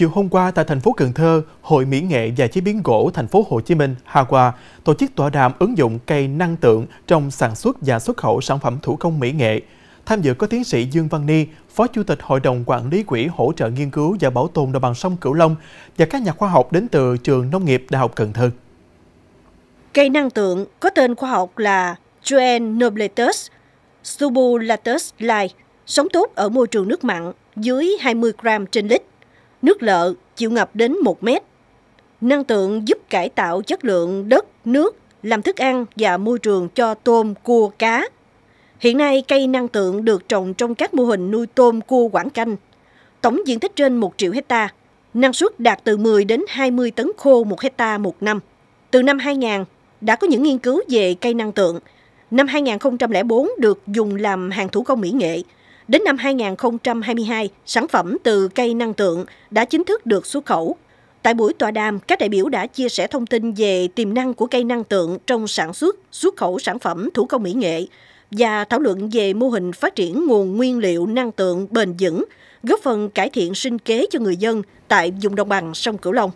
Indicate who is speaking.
Speaker 1: Chiều hôm qua tại thành phố Cần Thơ, Hội Mỹ nghệ và chế biến gỗ thành phố Hồ Chí Minh (HAWA) tổ chức tọa đàm ứng dụng cây năng tượng trong sản xuất và xuất khẩu sản phẩm thủ công mỹ nghệ. Tham dự có tiến sĩ Dương Văn Ni, Phó Chủ tịch Hội đồng Quản lý Quỹ hỗ trợ nghiên cứu và bảo tồn đồng bằng sông Cửu Long và các nhà khoa học đến từ Trường Nông nghiệp Đại học Cần Thơ.
Speaker 2: Cây năng tượng có tên khoa học là Joen nobletus subulatus lai, sống tốt ở môi trường nước mặn dưới 20 gram trên lít nước lợ chịu ngập đến 1 mét. Năng tượng giúp cải tạo chất lượng đất, nước, làm thức ăn và môi trường cho tôm, cua, cá. Hiện nay, cây năng tượng được trồng trong các mô hình nuôi tôm, cua, quảng canh. Tổng diện tích trên 1 triệu hecta, năng suất đạt từ 10 đến 20 tấn khô 1 hecta một năm. Từ năm 2000, đã có những nghiên cứu về cây năng tượng. Năm 2004 được dùng làm hàng thủ công mỹ nghệ – Đến năm 2022, sản phẩm từ cây năng tượng đã chính thức được xuất khẩu. Tại buổi tọa đàm, các đại biểu đã chia sẻ thông tin về tiềm năng của cây năng tượng trong sản xuất, xuất khẩu sản phẩm thủ công mỹ nghệ và thảo luận về mô hình phát triển nguồn nguyên liệu năng tượng bền vững, góp phần cải thiện sinh kế cho người dân tại vùng đồng bằng sông Cửu Long.